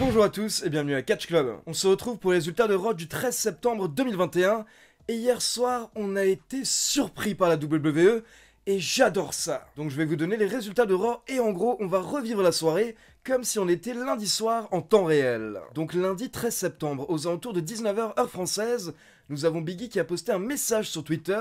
bonjour à tous et bienvenue à Catch Club. On se retrouve pour les résultats de Raw du 13 septembre 2021. Et hier soir, on a été surpris par la WWE et j'adore ça. Donc je vais vous donner les résultats de Raw et en gros, on va revivre la soirée comme si on était lundi soir en temps réel. Donc lundi 13 septembre, aux alentours de 19h heure française, nous avons Biggie qui a posté un message sur Twitter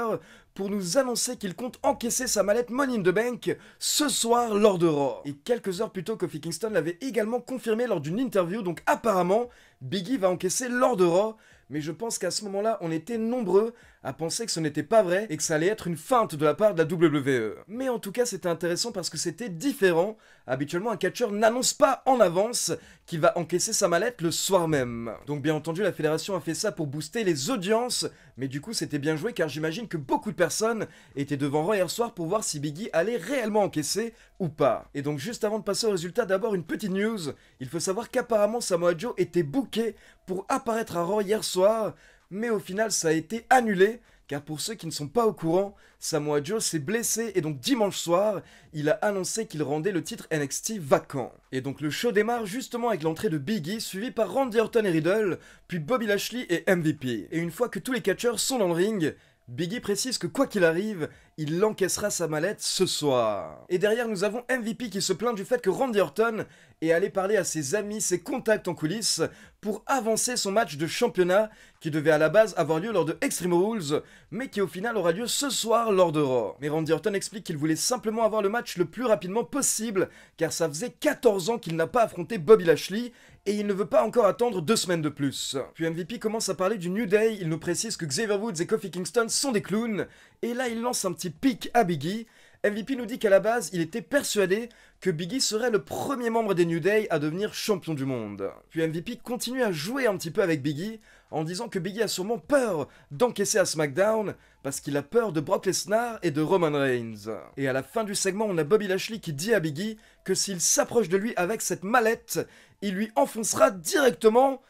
pour nous annoncer qu'il compte encaisser sa mallette Money in the Bank ce soir lors de Raw. Et quelques heures plus tôt, Kofi Kingston l'avait également confirmé lors d'une interview, donc apparemment, Biggie va encaisser lors de Raw mais je pense qu'à ce moment-là, on était nombreux à penser que ce n'était pas vrai et que ça allait être une feinte de la part de la WWE. Mais en tout cas, c'était intéressant parce que c'était différent. Habituellement, un catcheur n'annonce pas en avance qu'il va encaisser sa mallette le soir même. Donc bien entendu, la fédération a fait ça pour booster les audiences, mais du coup, c'était bien joué car j'imagine que beaucoup de personnes étaient devant Raw hier soir pour voir si Biggie allait réellement encaisser ou pas. Et donc juste avant de passer au résultat, d'abord une petite news. Il faut savoir qu'apparemment Samoa Joe était booké pour apparaître à Raw hier soir, mais au final ça a été annulé. Car pour ceux qui ne sont pas au courant, Samoa Joe s'est blessé et donc dimanche soir, il a annoncé qu'il rendait le titre NXT vacant. Et donc le show démarre justement avec l'entrée de Biggie, suivi par Randy Orton et Riddle, puis Bobby Lashley et MVP. Et une fois que tous les catcheurs sont dans le ring, Biggie précise que quoi qu'il arrive, il encaissera sa mallette ce soir. Et derrière, nous avons MVP qui se plaint du fait que Randy Orton est allé parler à ses amis, ses contacts en coulisses, pour avancer son match de championnat qui devait à la base avoir lieu lors de Extreme Rules, mais qui au final aura lieu ce soir lors de Raw. Mais Randy Orton explique qu'il voulait simplement avoir le match le plus rapidement possible, car ça faisait 14 ans qu'il n'a pas affronté Bobby Lashley, et il ne veut pas encore attendre deux semaines de plus. Puis MVP commence à parler du New Day, il nous précise que Xavier Woods et Kofi Kingston sont des clowns, et là il lance un petit pic à Biggie. MVP nous dit qu'à la base, il était persuadé que Biggie serait le premier membre des New Day à devenir champion du monde. Puis MVP continue à jouer un petit peu avec Biggie, en disant que Biggie a sûrement peur d'encaisser à SmackDown parce qu'il a peur de Brock Lesnar et de Roman Reigns. Et à la fin du segment, on a Bobby Lashley qui dit à Biggie que s'il s'approche de lui avec cette mallette, il lui enfoncera directement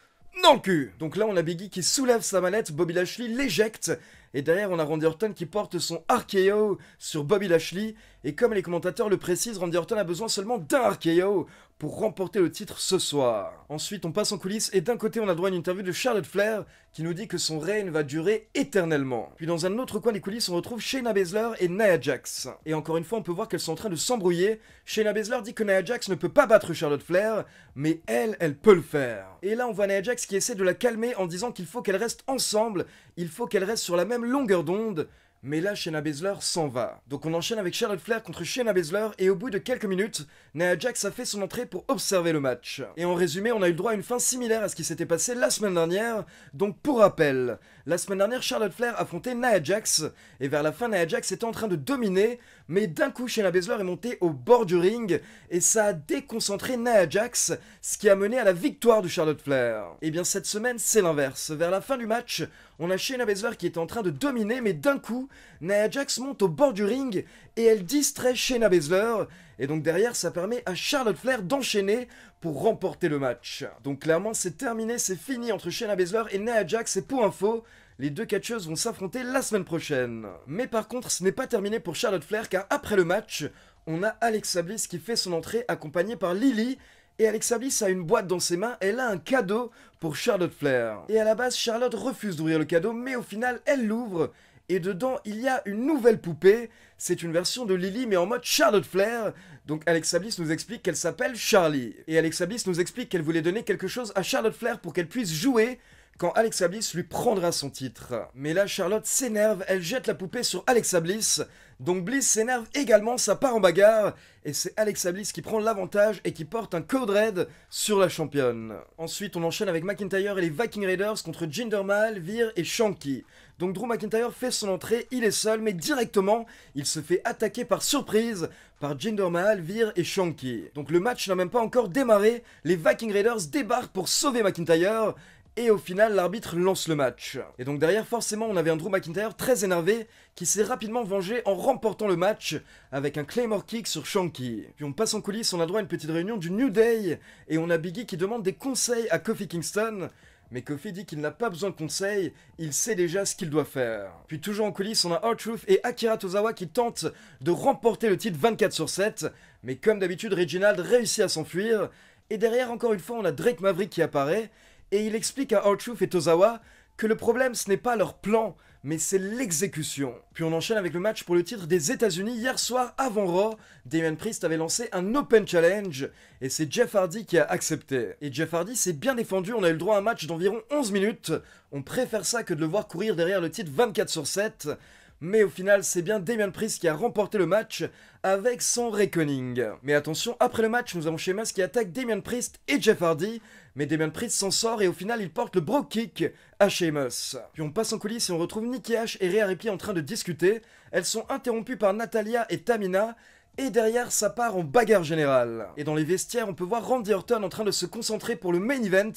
dans le cul. Donc là, on a Biggie qui soulève sa mallette, Bobby Lashley l'éjecte et derrière, on a Randy Orton qui porte son RKO sur Bobby Lashley. Et comme les commentateurs le précisent, Randy Orton a besoin seulement d'un RKO pour remporter le titre ce soir. Ensuite, on passe en coulisses et d'un côté, on a droit à une interview de Charlotte Flair qui nous dit que son règne va durer éternellement. Puis dans un autre coin des coulisses, on retrouve Shayna Baszler et Nia Jax. Et encore une fois, on peut voir qu'elles sont en train de s'embrouiller. Shayna Baszler dit que Nia Jax ne peut pas battre Charlotte Flair, mais elle, elle peut le faire. Et là, on voit Nia Jax qui essaie de la calmer en disant qu'il faut qu'elles restent ensemble, il faut qu'elles restent sur la même longueur d'onde mais là, Shayna Baszler s'en va. Donc on enchaîne avec Charlotte Flair contre Shayna Baszler et au bout de quelques minutes, Nia Jax a fait son entrée pour observer le match. Et en résumé, on a eu le droit à une fin similaire à ce qui s'était passé la semaine dernière. Donc pour rappel, la semaine dernière, Charlotte Flair affrontait Nia Jax et vers la fin, Nia Jax était en train de dominer, mais d'un coup, Shayna Baszler est montée au bord du ring et ça a déconcentré Nia Jax, ce qui a mené à la victoire de Charlotte Flair. Et eh bien cette semaine, c'est l'inverse. Vers la fin du match, on a Shayna Baszler qui est en train de dominer, mais d'un coup, Nia Jax monte au bord du ring et elle distrait Shayna Baszler. Et donc derrière, ça permet à Charlotte Flair d'enchaîner pour remporter le match. Donc clairement, c'est terminé, c'est fini entre Shayna Baszler et Nia Jax. Et pour info, les deux catcheuses vont s'affronter la semaine prochaine. Mais par contre, ce n'est pas terminé pour Charlotte Flair car après le match, on a Alexa Bliss qui fait son entrée accompagnée par Lily et Alexa Bliss a une boîte dans ses mains, elle a un cadeau pour Charlotte Flair. Et à la base, Charlotte refuse d'ouvrir le cadeau, mais au final, elle l'ouvre et dedans, il y a une nouvelle poupée. C'est une version de Lily, mais en mode Charlotte Flair. Donc Alexa Bliss nous explique qu'elle s'appelle Charlie. Et Alexa Bliss nous explique qu'elle voulait donner quelque chose à Charlotte Flair pour qu'elle puisse jouer quand Alexa Bliss lui prendra son titre. Mais là, Charlotte s'énerve, elle jette la poupée sur Alexa Bliss. Donc Bliss s'énerve également, ça part en bagarre. Et c'est Alexa Bliss qui prend l'avantage et qui porte un code red sur la championne. Ensuite, on enchaîne avec McIntyre et les Viking Raiders contre Jinder Mahal, Veer et Shanky. Donc Drew McIntyre fait son entrée, il est seul, mais directement, il se fait attaquer par surprise par Jinder Mahal, Vir et Shanky. Donc le match n'a même pas encore démarré, les Viking Raiders débarquent pour sauver McIntyre, et au final, l'arbitre lance le match. Et donc derrière, forcément, on avait un Drew McIntyre très énervé qui s'est rapidement vengé en remportant le match avec un Claymore Kick sur Shanky. Puis on passe en coulisses, on a droit à une petite réunion du New Day et on a Biggie qui demande des conseils à Kofi Kingston mais Kofi dit qu'il n'a pas besoin de conseils, il sait déjà ce qu'il doit faire. Puis toujours en coulisses, on a R-Truth et Akira Tozawa qui tentent de remporter le titre 24 sur 7, mais comme d'habitude, Reginald réussit à s'enfuir, et derrière encore une fois, on a Drake Maverick qui apparaît, et il explique à R-Truth et Tozawa que le problème ce n'est pas leur plan, mais c'est l'exécution. Puis on enchaîne avec le match pour le titre des États-Unis. Hier soir, avant Raw, Damien Priest avait lancé un Open Challenge et c'est Jeff Hardy qui a accepté. Et Jeff Hardy s'est bien défendu, on a eu le droit à un match d'environ 11 minutes. On préfère ça que de le voir courir derrière le titre 24 sur 7. Mais au final, c'est bien Damien Priest qui a remporté le match avec son Reckoning. Mais attention, après le match, nous avons Sheamus qui attaque Damien Priest et Jeff Hardy. Mais Damien Priest s'en sort et au final il porte le bro kick à Sheamus. Puis on passe en coulisses et on retrouve Nikki H et Rhea Ripley en train de discuter. Elles sont interrompues par Natalia et Tamina et derrière, ça part en bagarre générale. Et dans les vestiaires, on peut voir Randy Orton en train de se concentrer pour le main event,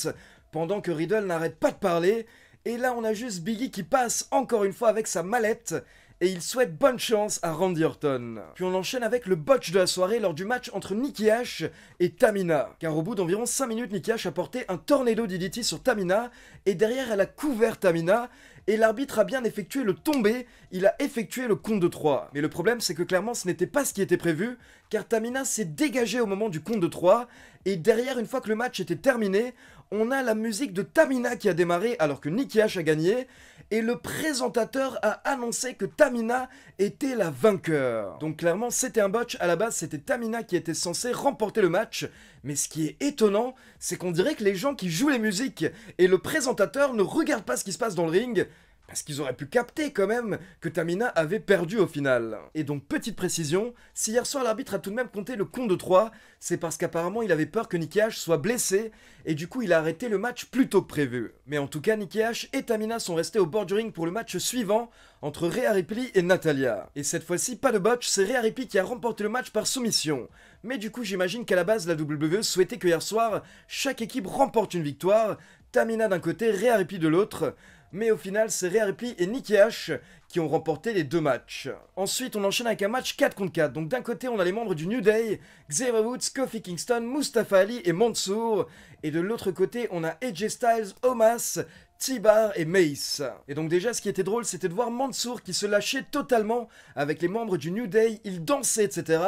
pendant que Riddle n'arrête pas de parler. Et là, on a juste Biggie qui passe encore une fois avec sa mallette et il souhaite bonne chance à Randy Orton. Puis on enchaîne avec le botch de la soirée lors du match entre Nikki Ash et Tamina. Car au bout d'environ 5 minutes, Nikki Ash a porté un tornado DDT sur Tamina et derrière elle a couvert Tamina et l'arbitre a bien effectué le tombé, il a effectué le compte de 3. Mais le problème c'est que clairement ce n'était pas ce qui était prévu car Tamina s'est dégagée au moment du compte de 3, et derrière, une fois que le match était terminé, on a la musique de Tamina qui a démarré alors que Nicky a gagné, et le présentateur a annoncé que Tamina était la vainqueur. Donc clairement, c'était un botch, à la base c'était Tamina qui était censée remporter le match, mais ce qui est étonnant, c'est qu'on dirait que les gens qui jouent les musiques et le présentateur ne regardent pas ce qui se passe dans le ring, parce qu'ils auraient pu capter quand même que Tamina avait perdu au final. Et donc petite précision, si hier soir l'arbitre a tout de même compté le compte de 3, c'est parce qu'apparemment il avait peur que Nicky H soit blessé, et du coup il a arrêté le match plus tôt que prévu. Mais en tout cas Niki H et Tamina sont restés au bord du ring pour le match suivant, entre Rhea Ripley et Natalia. Et cette fois-ci pas de botch, c'est Rhea Ripley qui a remporté le match par soumission. Mais du coup j'imagine qu'à la base la WWE souhaitait que hier soir, chaque équipe remporte une victoire, Tamina d'un côté, Rhea Ripley de l'autre. Mais au final, c'est Rhea Ripley et Nikki H qui ont remporté les deux matchs. Ensuite, on enchaîne avec un match 4 contre 4. Donc d'un côté, on a les membres du New Day, Xavier Woods, Kofi Kingston, Mustafa Ali et Mansour. Et de l'autre côté, on a AJ Styles, Omas, Tibar et Mace. Et donc déjà, ce qui était drôle, c'était de voir Mansour qui se lâchait totalement avec les membres du New Day, il dansait, etc.,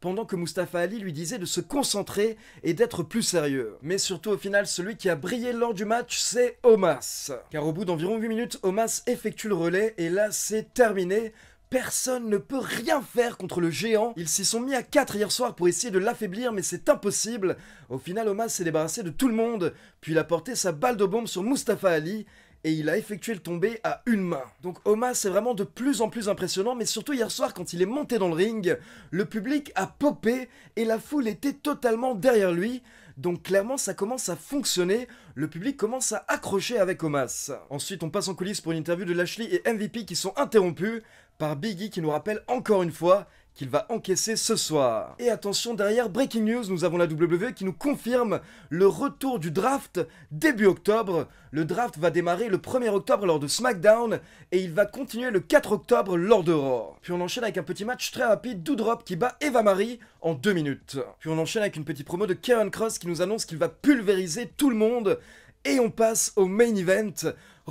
pendant que Mustafa Ali lui disait de se concentrer et d'être plus sérieux. Mais surtout, au final, celui qui a brillé lors du match, c'est Omas. Car au bout d'environ 8 minutes, Omas effectue le relais, et là, c'est terminé Personne ne peut rien faire contre le géant. Ils s'y sont mis à 4 hier soir pour essayer de l'affaiblir, mais c'est impossible. Au final, Omas s'est débarrassé de tout le monde, puis il a porté sa balle de bombe sur Mustafa Ali, et il a effectué le tombé à une main. Donc Omas est vraiment de plus en plus impressionnant, mais surtout hier soir quand il est monté dans le ring, le public a popé et la foule était totalement derrière lui. Donc clairement ça commence à fonctionner, le public commence à accrocher avec Omas. Ensuite on passe en coulisses pour une interview de Lashley et MVP qui sont interrompus par Biggie qui nous rappelle encore une fois qu'il va encaisser ce soir. Et attention, derrière Breaking News, nous avons la WWE qui nous confirme le retour du draft début octobre. Le draft va démarrer le 1er octobre lors de SmackDown et il va continuer le 4 octobre lors de Raw. Puis on enchaîne avec un petit match très rapide Doudrop qui bat Eva Marie en 2 minutes. Puis on enchaîne avec une petite promo de Kevin Cross qui nous annonce qu'il va pulvériser tout le monde et on passe au main event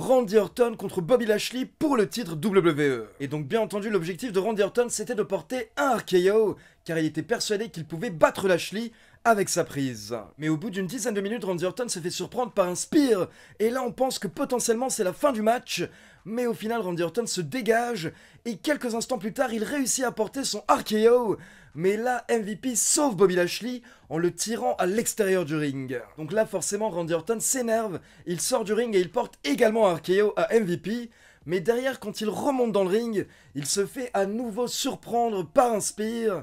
Randy Orton contre Bobby Lashley pour le titre WWE. Et donc bien entendu l'objectif de Randy Orton c'était de porter un RKO, car il était persuadé qu'il pouvait battre Lashley avec sa prise. Mais au bout d'une dizaine de minutes, Randy Orton se fait surprendre par un spear, et là on pense que potentiellement c'est la fin du match, mais au final Randy Orton se dégage et quelques instants plus tard il réussit à porter son RKO. Mais là, MVP sauve Bobby Lashley en le tirant à l'extérieur du ring. Donc là, forcément, Randy Orton s'énerve, il sort du ring et il porte également un à MVP. Mais derrière, quand il remonte dans le ring, il se fait à nouveau surprendre par un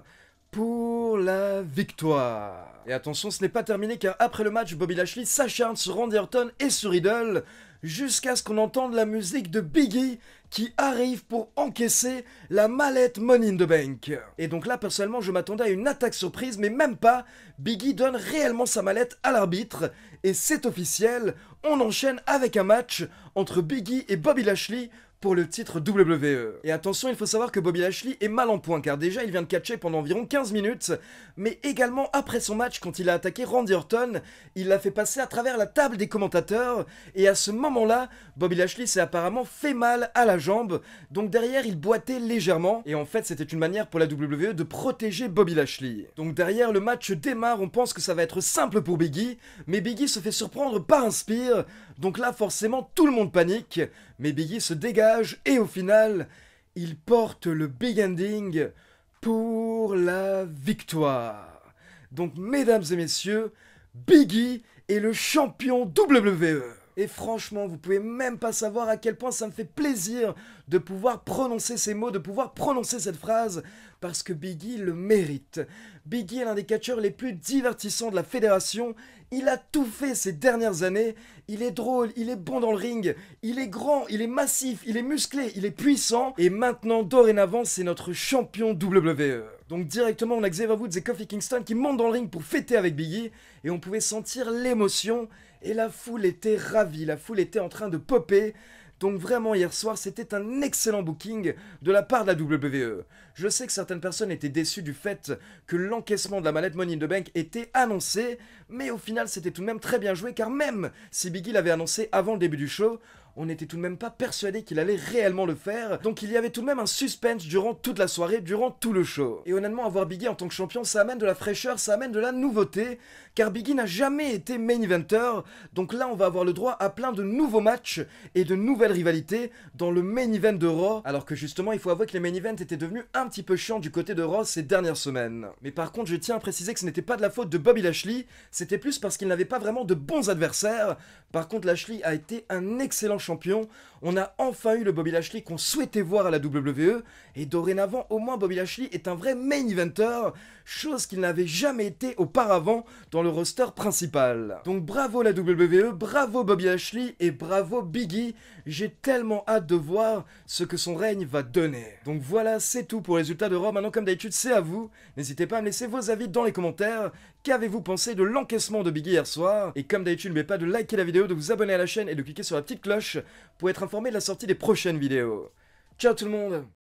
pour la victoire. Et attention, ce n'est pas terminé car après le match, Bobby Lashley s'acharne sur Randy Orton et sur Riddle jusqu'à ce qu'on entende la musique de Biggie qui arrive pour encaisser la mallette Money in the Bank. Et donc là, personnellement, je m'attendais à une attaque surprise, mais même pas. Biggie donne réellement sa mallette à l'arbitre, et c'est officiel, on enchaîne avec un match entre Biggie et Bobby Lashley pour le titre WWE. Et attention, il faut savoir que Bobby Lashley est mal en point car déjà il vient de catcher pendant environ 15 minutes, mais également après son match quand il a attaqué Randy Orton, il l'a fait passer à travers la table des commentateurs et à ce moment-là, Bobby Lashley s'est apparemment fait mal à la jambe, donc derrière il boitait légèrement et en fait c'était une manière pour la WWE de protéger Bobby Lashley. Donc derrière le match démarre, on pense que ça va être simple pour Biggie, mais Biggie se fait surprendre par un spear, donc là forcément tout le monde panique, mais Biggie se dégage et au final, il porte le big ending pour la victoire. Donc, mesdames et messieurs, Biggie est le champion WWE. Et franchement, vous pouvez même pas savoir à quel point ça me fait plaisir de pouvoir prononcer ces mots, de pouvoir prononcer cette phrase, parce que Biggie le mérite. Biggie est l'un des catcheurs les plus divertissants de la fédération il a tout fait ces dernières années. Il est drôle, il est bon dans le ring, il est grand, il est massif, il est musclé, il est puissant. Et maintenant, dorénavant, c'est notre champion WWE. Donc directement, on a Xavier Woods et Kofi Kingston qui montent dans le ring pour fêter avec Biggie. Et on pouvait sentir l'émotion. Et la foule était ravie, la foule était en train de popper. Donc vraiment hier soir, c'était un excellent booking de la part de la WWE. Je sais que certaines personnes étaient déçues du fait que l'encaissement de la mallette Money in the Bank était annoncé, mais au final c'était tout de même très bien joué car même si Biggie l'avait annoncé avant le début du show, on n'était tout de même pas persuadé qu'il allait réellement le faire, donc il y avait tout de même un suspense durant toute la soirée, durant tout le show. Et honnêtement, avoir Biggie en tant que champion, ça amène de la fraîcheur, ça amène de la nouveauté, car Biggie n'a jamais été main eventer, donc là on va avoir le droit à plein de nouveaux matchs et de nouvelles rivalités dans le main event de Raw, alors que justement il faut avouer que les main events étaient devenus un petit peu chiants du côté de Raw ces dernières semaines. Mais par contre, je tiens à préciser que ce n'était pas de la faute de Bobby Lashley, c'était plus parce qu'il n'avait pas vraiment de bons adversaires. Par contre, Lashley a été un excellent champion, on a enfin eu le Bobby Lashley qu'on souhaitait voir à la WWE, et dorénavant, au moins Bobby Lashley est un vrai main eventer, chose qu'il n'avait jamais été auparavant dans le roster principal. Donc bravo la WWE, bravo Bobby Lashley et bravo Biggie, j'ai tellement hâte de voir ce que son règne va donner. Donc voilà, c'est tout pour les résultats de Rome. maintenant comme d'habitude c'est à vous, n'hésitez pas à me laisser vos avis dans les commentaires, Qu'avez-vous pensé de l'encaissement de Biggie hier soir Et comme d'habitude, n'oubliez pas de liker la vidéo, de vous abonner à la chaîne et de cliquer sur la petite cloche pour être informé de la sortie des prochaines vidéos. Ciao tout le monde